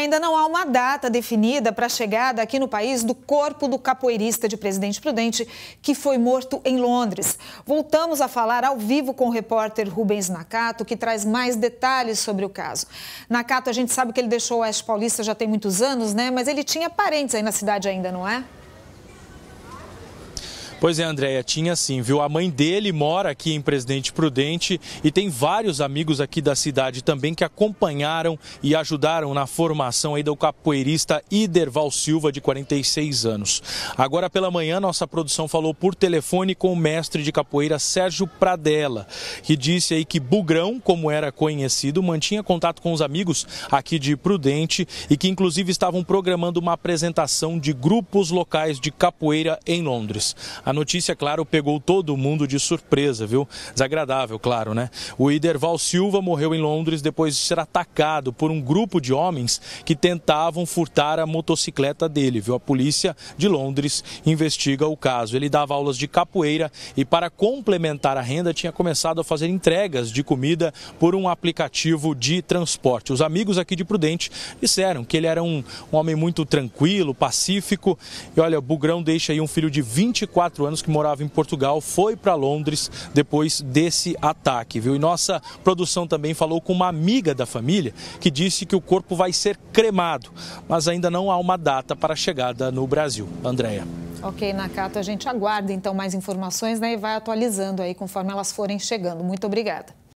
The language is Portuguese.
Ainda não há uma data definida para a chegada aqui no país do corpo do capoeirista de Presidente Prudente, que foi morto em Londres. Voltamos a falar ao vivo com o repórter Rubens Nakato, que traz mais detalhes sobre o caso. Nakato, a gente sabe que ele deixou o Oeste Paulista já tem muitos anos, né? Mas ele tinha parentes aí na cidade ainda, não é? Pois é, Andréia, tinha sim, viu? A mãe dele mora aqui em Presidente Prudente e tem vários amigos aqui da cidade também que acompanharam e ajudaram na formação aí do capoeirista Iderval Silva, de 46 anos. Agora pela manhã, nossa produção falou por telefone com o mestre de capoeira Sérgio Pradella, que disse aí que Bugrão, como era conhecido, mantinha contato com os amigos aqui de Prudente e que inclusive estavam programando uma apresentação de grupos locais de capoeira em Londres. A a notícia, claro, pegou todo mundo de surpresa, viu? Desagradável, claro, né? O Iderval Silva morreu em Londres depois de ser atacado por um grupo de homens que tentavam furtar a motocicleta dele, viu? A polícia de Londres investiga o caso. Ele dava aulas de capoeira e, para complementar a renda, tinha começado a fazer entregas de comida por um aplicativo de transporte. Os amigos aqui de Prudente disseram que ele era um, um homem muito tranquilo, pacífico. E olha, o Bugrão deixa aí um filho de 24 24 anos, que morava em Portugal, foi para Londres depois desse ataque, viu? E nossa produção também falou com uma amiga da família que disse que o corpo vai ser cremado, mas ainda não há uma data para a chegada no Brasil. Andréia. Ok, Nakato, a gente aguarda então mais informações né, e vai atualizando aí conforme elas forem chegando. Muito obrigada.